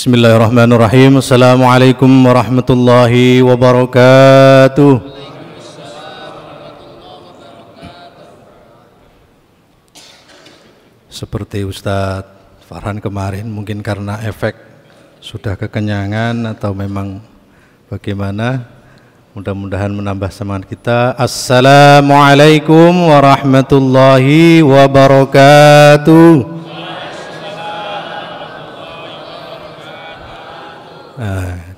Bismillahirrahmanirrahim. Assalamualaikum warahmatullahi wabarakatuh. Seperti Ustadz Farhan kemarin, mungkin karena efek sudah kekenyangan atau memang bagaimana, mudah-mudahan menambah semangat kita. Assalamualaikum warahmatullahi wabarakatuh.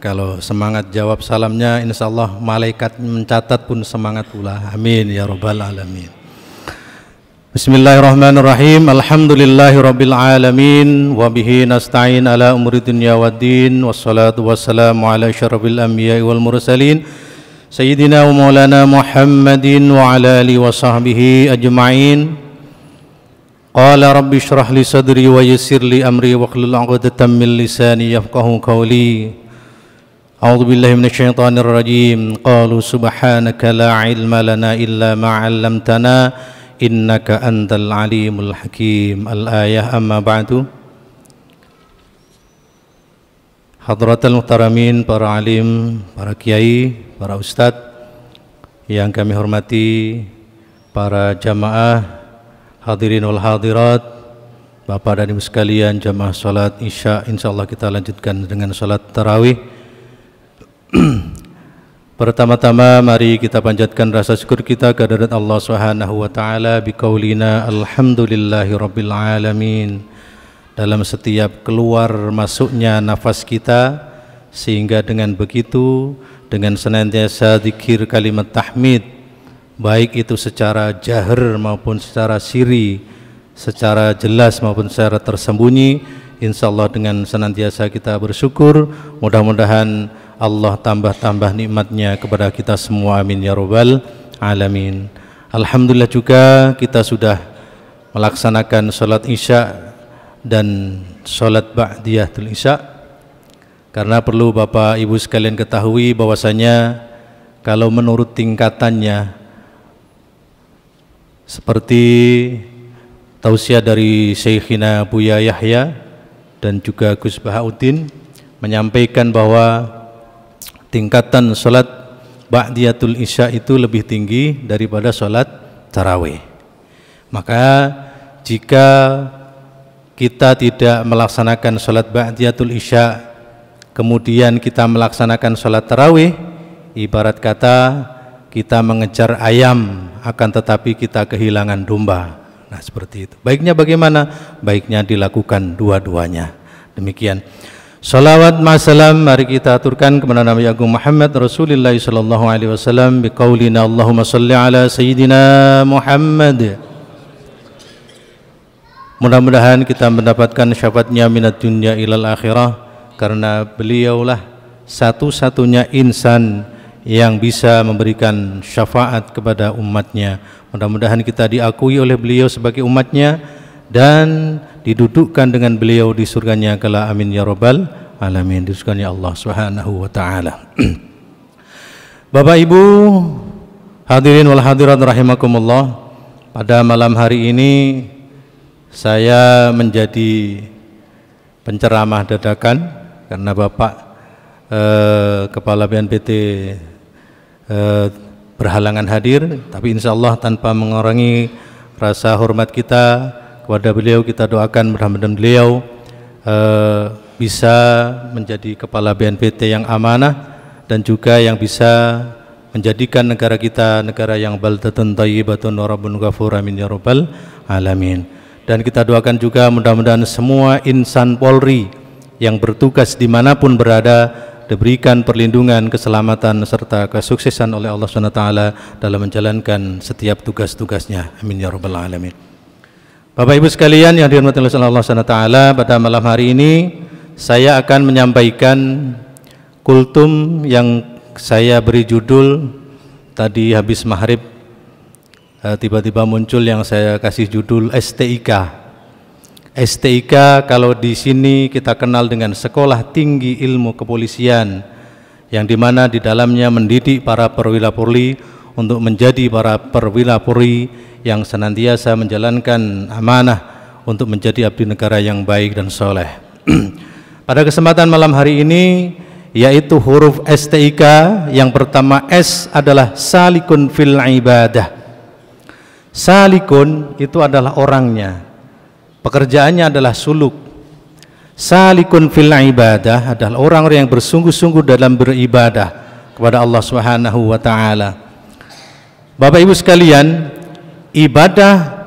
Kalau semangat jawab salamnya, insya Allah malaikat mencatat pun semangat pula. Amin ya robbal alamin. Bismillahirrahmanirrahim. Alhamdulillahirabbil alamin wa nasta'in ala umuri dunya waddin wassalatu wassalamu ala syarrafil anbiya'i wal mursalin sayyidina wa maulana Muhammadin wa ala alihi wa sahbihi ajma'in. Qala rabbi syrah li sadri wa yassir li amri wa hlul 'uqdatam min lisani yafqahu qawli. أعوذ بالله من الشيطان الرجيم قالوا سبحانك لا علم لنا إلا ما علمتنا إنك أنت العليم الحكيم الآية أما بعد Hadratul Muhtaramin, para alim, para kiai, para ustad yang kami hormati, para jamaah, hadirin wal hadirat, Bapak dan Ibu sekalian jamaah salat Isya, insya Allah kita lanjutkan dengan salat tarawih. Pertama-tama mari kita panjatkan rasa syukur kita kehadirat Allah Subhanahu wa taala biqaulina rabbil alamin. Dalam setiap keluar masuknya nafas kita sehingga dengan begitu dengan senantiasa zikir kalimat tahmid baik itu secara jahr maupun secara siri, secara jelas maupun secara tersembunyi, insyaallah dengan senantiasa kita bersyukur, mudah-mudahan Allah tambah-tambah nikmatnya kepada kita semua amin ya robbal alamin Alhamdulillah juga kita sudah melaksanakan sholat isya dan sholat ba'diyatul isya karena perlu Bapak Ibu sekalian ketahui bahwasanya kalau menurut tingkatannya seperti tausiah dari Syekhina Buya Yahya dan juga Gus Bahauddin menyampaikan bahwa tingkatan sholat ba'diyatul isya itu lebih tinggi daripada sholat tarawih. Maka jika kita tidak melaksanakan sholat ba'diyatul isya kemudian kita melaksanakan sholat tarawih ibarat kata kita mengejar ayam akan tetapi kita kehilangan domba nah seperti itu baiknya bagaimana baiknya dilakukan dua-duanya demikian Salawat ma'asalam mari kita aturkan kepada Nabi Agung Muhammad Rasulullah sallallahu alaihi wasallam biqaulina Allahumma salli ala sayyidina Muhammad. Mudah-mudahan kita mendapatkan syafaatnya minat dunia ilal akhirah karena beliaulah satu-satunya insan yang bisa memberikan syafaat kepada umatnya. Mudah-mudahan kita diakui oleh beliau sebagai umatnya dan didudukkan dengan beliau di surganya kala amin ya robbal alamin di surganya Allah Subhanahu wa taala. Bapak Ibu hadirin wal hadirat rahimakumullah pada malam hari ini saya menjadi penceramah dadakan karena Bapak eh, Kepala BNPT eh, berhalangan hadir tapi insya Allah tanpa mengurangi rasa hormat kita kepada beliau kita doakan mudah-mudahan beliau uh, bisa menjadi kepala BNPT yang amanah dan juga yang bisa menjadikan negara kita negara yang baldatun thayyibatun wa rabbun ghafur amin ya rabbal alamin. Dan kita doakan juga mudah-mudahan semua insan Polri yang bertugas dimanapun berada diberikan perlindungan, keselamatan serta kesuksesan oleh Allah SWT dalam menjalankan setiap tugas-tugasnya. Amin ya rabbal alamin. Bapak Ibu sekalian yang dirahmati Allah Swt. pada malam hari ini saya akan menyampaikan kultum yang saya beri judul tadi habis maghrib e, tiba-tiba muncul yang saya kasih judul STIK. STIK kalau di sini kita kenal dengan Sekolah Tinggi Ilmu Kepolisian yang dimana di dalamnya mendidik para perwira polri untuk menjadi para perwira polri yang senantiasa menjalankan amanah untuk menjadi abdi negara yang baik dan soleh. Pada kesempatan malam hari ini yaitu huruf STIK yang pertama S adalah salikun fil ibadah. Salikun itu adalah orangnya. Pekerjaannya adalah suluk. Salikun fil ibadah adalah orang-orang yang bersungguh-sungguh dalam beribadah kepada Allah Subhanahu wa taala. Bapak Ibu sekalian, ibadah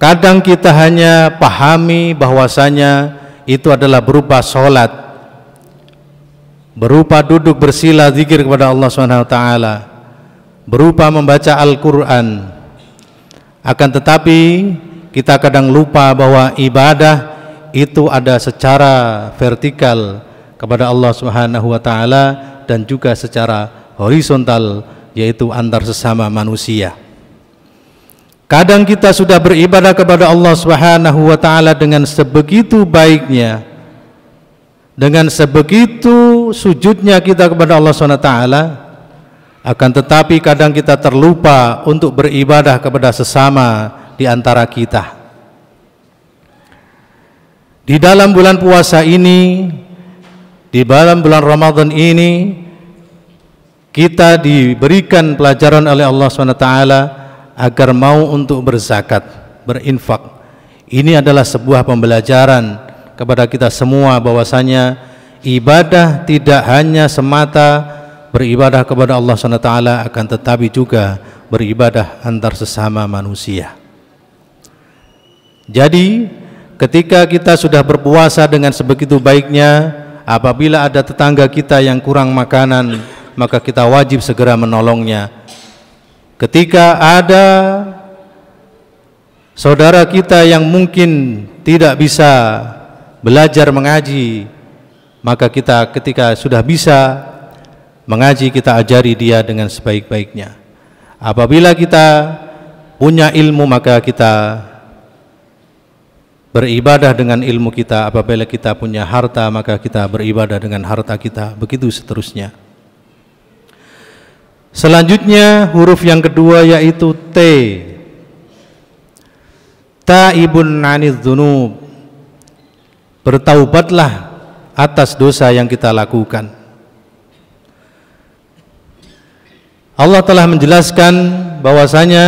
kadang kita hanya pahami bahwasanya itu adalah berupa sholat, berupa duduk bersila zikir kepada Allah Subhanahu Wa Taala, berupa membaca Al-Quran. Akan tetapi kita kadang lupa bahwa ibadah itu ada secara vertikal kepada Allah Subhanahu Wa Taala dan juga secara horizontal yaitu antar sesama manusia. Kadang kita sudah beribadah kepada Allah Subhanahu wa taala dengan sebegitu baiknya, dengan sebegitu sujudnya kita kepada Allah Subhanahu wa taala, akan tetapi kadang kita terlupa untuk beribadah kepada sesama di antara kita. Di dalam bulan puasa ini, di dalam bulan Ramadan ini, kita diberikan pelajaran oleh Allah SWT agar mau untuk berzakat, berinfak. Ini adalah sebuah pembelajaran kepada kita semua bahwasanya ibadah tidak hanya semata beribadah kepada Allah SWT akan tetapi juga beribadah antar sesama manusia. Jadi ketika kita sudah berpuasa dengan sebegitu baiknya apabila ada tetangga kita yang kurang makanan maka kita wajib segera menolongnya. Ketika ada saudara kita yang mungkin tidak bisa belajar mengaji, maka kita ketika sudah bisa mengaji kita ajari dia dengan sebaik-baiknya. Apabila kita punya ilmu maka kita beribadah dengan ilmu kita apabila kita punya harta maka kita beribadah dengan harta kita begitu seterusnya Selanjutnya huruf yang kedua yaitu T. Taibun anidz dzunub. Bertaubatlah atas dosa yang kita lakukan. Allah telah menjelaskan bahwasanya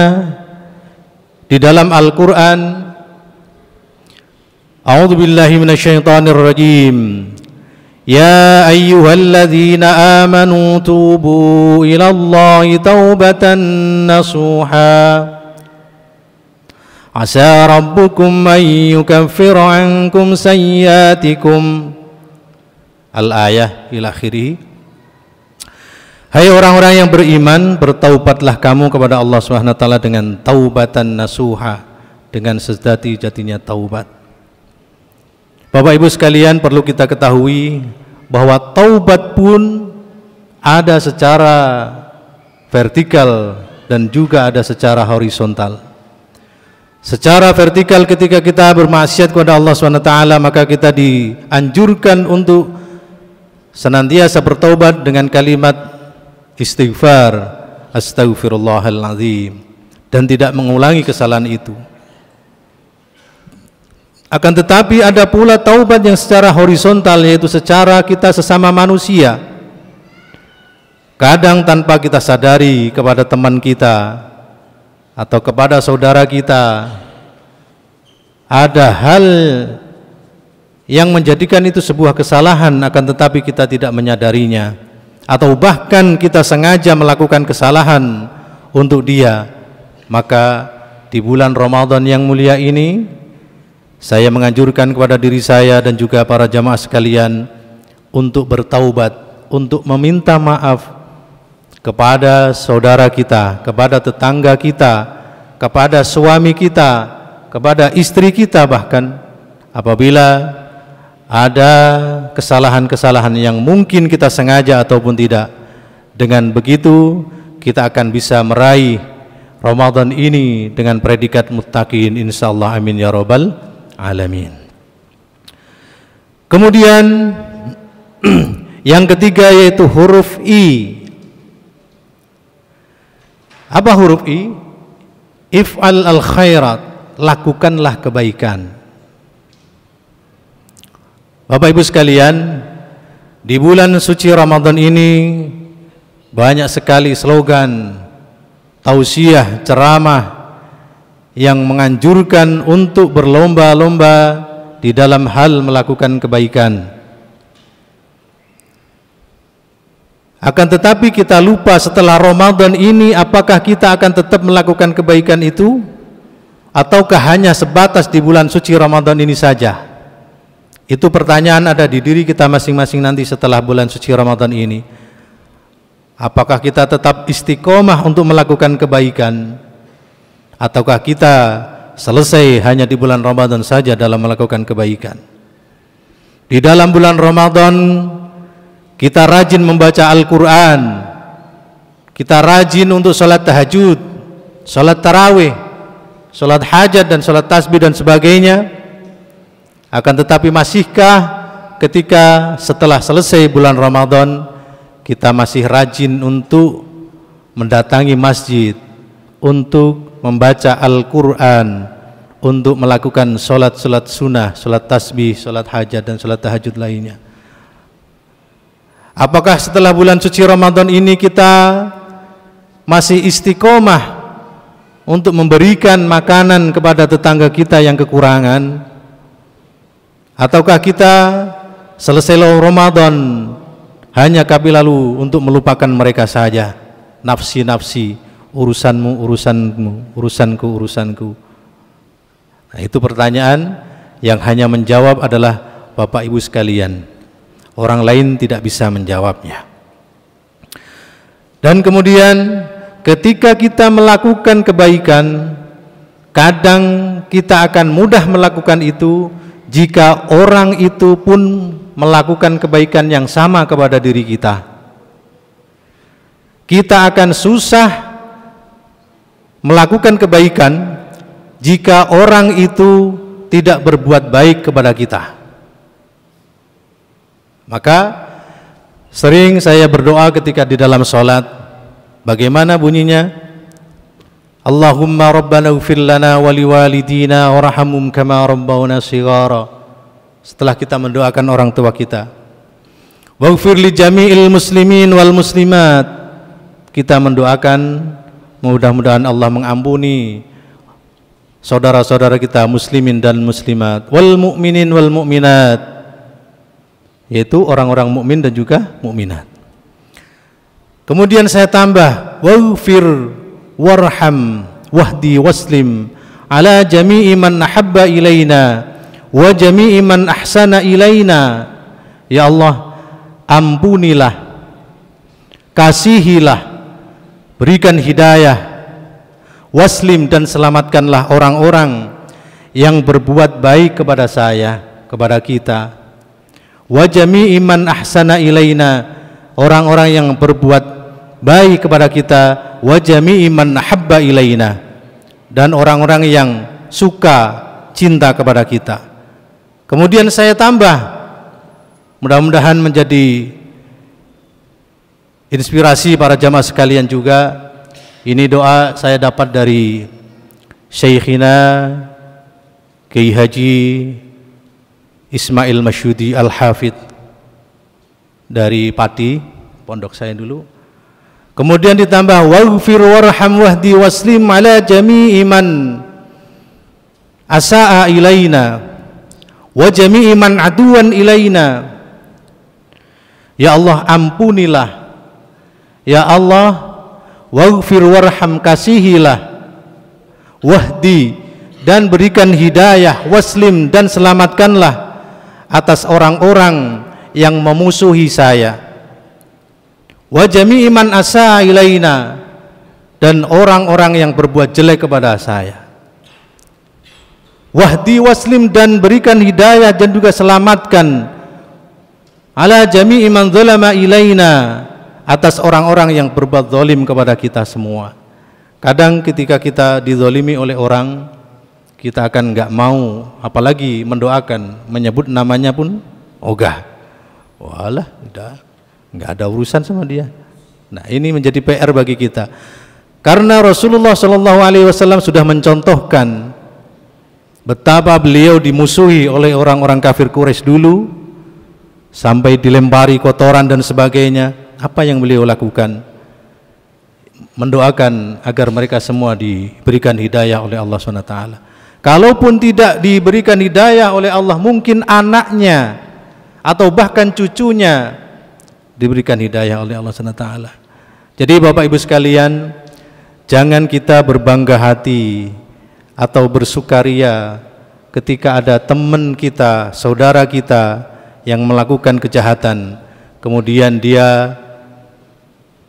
di dalam Al-Qur'an A'udzu billahi rajim. يا أيها الذين آمنوا توبوا إلى الله توبة نصوحا عسى ربكم أن يكفر عنكم سيئاتكم الآية إلى آخره Hai orang-orang yang beriman, bertaubatlah kamu kepada Allah Subhanahu wa taala dengan taubatan nasuha, dengan sejati jatinya taubat. Bapak Ibu sekalian perlu kita ketahui bahwa taubat pun ada secara vertikal dan juga ada secara horizontal. Secara vertikal ketika kita bermaksiat kepada Allah SWT maka kita dianjurkan untuk senantiasa bertaubat dengan kalimat istighfar astaghfirullahalazim dan tidak mengulangi kesalahan itu. Akan tetapi ada pula taubat yang secara horizontal yaitu secara kita sesama manusia. Kadang tanpa kita sadari kepada teman kita atau kepada saudara kita ada hal yang menjadikan itu sebuah kesalahan akan tetapi kita tidak menyadarinya atau bahkan kita sengaja melakukan kesalahan untuk dia maka di bulan Ramadan yang mulia ini saya menganjurkan kepada diri saya dan juga para jamaah sekalian untuk bertaubat, untuk meminta maaf kepada saudara kita, kepada tetangga kita, kepada suami kita, kepada istri kita bahkan apabila ada kesalahan-kesalahan yang mungkin kita sengaja ataupun tidak. Dengan begitu kita akan bisa meraih Ramadan ini dengan predikat muttaqin insyaallah amin ya rabbal alamin. Kemudian yang ketiga yaitu huruf i. Apa huruf i? If'al al khairat, lakukanlah kebaikan. Bapak Ibu sekalian, di bulan suci Ramadan ini banyak sekali slogan, tausiah, ceramah yang menganjurkan untuk berlomba-lomba di dalam hal melakukan kebaikan. Akan tetapi kita lupa setelah Ramadan ini apakah kita akan tetap melakukan kebaikan itu ataukah hanya sebatas di bulan suci Ramadan ini saja? Itu pertanyaan ada di diri kita masing-masing nanti setelah bulan suci Ramadan ini. Apakah kita tetap istiqomah untuk melakukan kebaikan? ataukah kita selesai hanya di bulan Ramadan saja dalam melakukan kebaikan di dalam bulan Ramadan kita rajin membaca Al-Quran kita rajin untuk sholat tahajud sholat tarawih sholat hajat dan sholat tasbih dan sebagainya akan tetapi masihkah ketika setelah selesai bulan Ramadan kita masih rajin untuk mendatangi masjid untuk membaca Al-Quran, untuk melakukan sholat-sholat sunnah, sholat tasbih, sholat hajat dan sholat tahajud lainnya. Apakah setelah bulan suci Ramadan ini kita masih istiqomah untuk memberikan makanan kepada tetangga kita yang kekurangan? Ataukah kita selesai Ramadan hanya kami lalu untuk melupakan mereka saja, nafsi-nafsi, urusanmu urusanmu urusanku urusanku nah itu pertanyaan yang hanya menjawab adalah Bapak Ibu sekalian orang lain tidak bisa menjawabnya dan kemudian ketika kita melakukan kebaikan kadang kita akan mudah melakukan itu jika orang itu pun melakukan kebaikan yang sama kepada diri kita kita akan susah melakukan kebaikan jika orang itu tidak berbuat baik kepada kita. Maka sering saya berdoa ketika di dalam sholat, bagaimana bunyinya? Allahumma rabbana ufir lana wali walidina warahamum kama rabbawna sigara. Setelah kita mendoakan orang tua kita. waufirli li jami'il muslimin wal muslimat. Kita mendoakan Mudah-mudahan Allah mengampuni saudara-saudara kita muslimin dan muslimat wal mukminin wal mukminat, yaitu orang-orang mukmin dan juga mukminat. Kemudian saya tambah waghfir warham wahdi waslim ala jami'i man habba ilaina wa jami'i man ahsana ilaina ya Allah ampunilah kasihilah berikan hidayah, waslim dan selamatkanlah orang-orang yang berbuat baik kepada saya, kepada kita. Wajami iman ahsana ilaina orang-orang yang berbuat baik kepada kita wajami iman habba ilaina dan orang-orang yang suka cinta kepada kita. Kemudian saya tambah mudah-mudahan menjadi Inspirasi para jamaah sekalian juga ini doa saya dapat dari Syekhina Kiai Haji Ismail Masyudi Al-Hafid dari Pati, pondok saya dulu. Kemudian ditambah waghfir warham wahdi waslim ala jami'i man asaa ilaina wa jami'i man aduan ilaina. Ya Allah ampunilah Ya Allah, waghfir warham kasihilah. Wahdi dan berikan hidayah, waslim dan selamatkanlah atas orang-orang yang memusuhi saya. Wa iman asa ilaina dan orang-orang yang berbuat jelek kepada saya. Wahdi waslim dan berikan hidayah dan juga selamatkan ala jami iman zalama ilaina atas orang-orang yang berbuat zalim kepada kita semua. Kadang ketika kita dizolimi oleh orang, kita akan nggak mau, apalagi mendoakan, menyebut namanya pun ogah. Walah, udah nggak ada urusan sama dia. Nah ini menjadi PR bagi kita. Karena Rasulullah Shallallahu Alaihi Wasallam sudah mencontohkan betapa beliau dimusuhi oleh orang-orang kafir Quraisy dulu, sampai dilempari kotoran dan sebagainya apa yang beliau lakukan mendoakan agar mereka semua diberikan hidayah oleh Allah SWT kalaupun tidak diberikan hidayah oleh Allah mungkin anaknya atau bahkan cucunya diberikan hidayah oleh Allah SWT jadi Bapak Ibu sekalian jangan kita berbangga hati atau bersukaria ketika ada teman kita, saudara kita yang melakukan kejahatan kemudian dia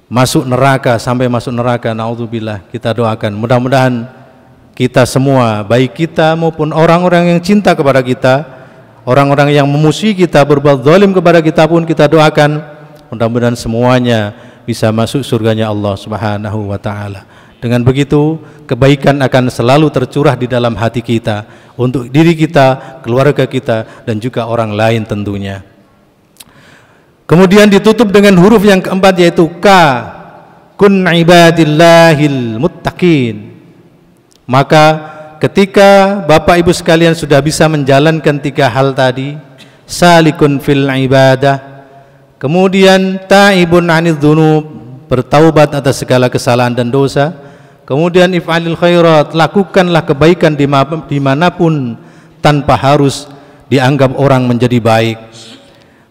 masuk neraka sampai masuk neraka naudzubillah kita doakan mudah-mudahan kita semua baik kita maupun orang-orang yang cinta kepada kita orang-orang yang memusuhi kita berbuat zalim kepada kita pun kita doakan mudah-mudahan semuanya bisa masuk surganya Allah Subhanahu wa taala dengan begitu kebaikan akan selalu tercurah di dalam hati kita untuk diri kita keluarga kita dan juga orang lain tentunya Kemudian ditutup dengan huruf yang keempat yaitu k. kun ibadillahil muttaqin. Maka ketika Bapak Ibu sekalian sudah bisa menjalankan tiga hal tadi, salikun fil ibadah, kemudian taibun anil dzunub, bertaubat atas segala kesalahan dan dosa, kemudian if'alil khairat, lakukanlah kebaikan dimanapun tanpa harus dianggap orang menjadi baik.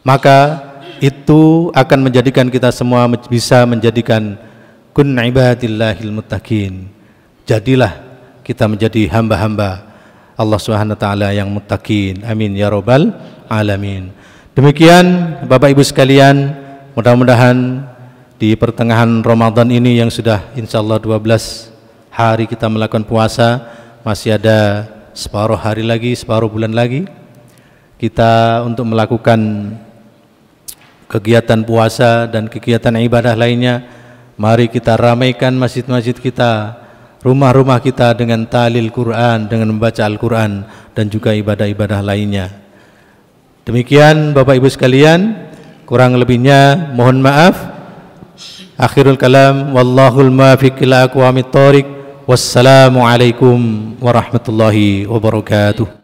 Maka itu akan menjadikan kita semua bisa menjadikan kun ibadillahil muttaqin. Jadilah kita menjadi hamba-hamba Allah Subhanahu taala yang muttaqin. Amin ya rabbal alamin. Demikian Bapak Ibu sekalian, mudah-mudahan di pertengahan Ramadan ini yang sudah insyaallah 12 hari kita melakukan puasa, masih ada separuh hari lagi, separuh bulan lagi kita untuk melakukan kegiatan puasa dan kegiatan ibadah lainnya mari kita ramaikan masjid-masjid kita rumah-rumah kita dengan talil Quran dengan membaca Al-Quran dan juga ibadah-ibadah lainnya demikian Bapak Ibu sekalian kurang lebihnya mohon maaf akhirul kalam wallahul muwafiq ila aqwamit thoriq wassalamu alaikum warahmatullahi wabarakatuh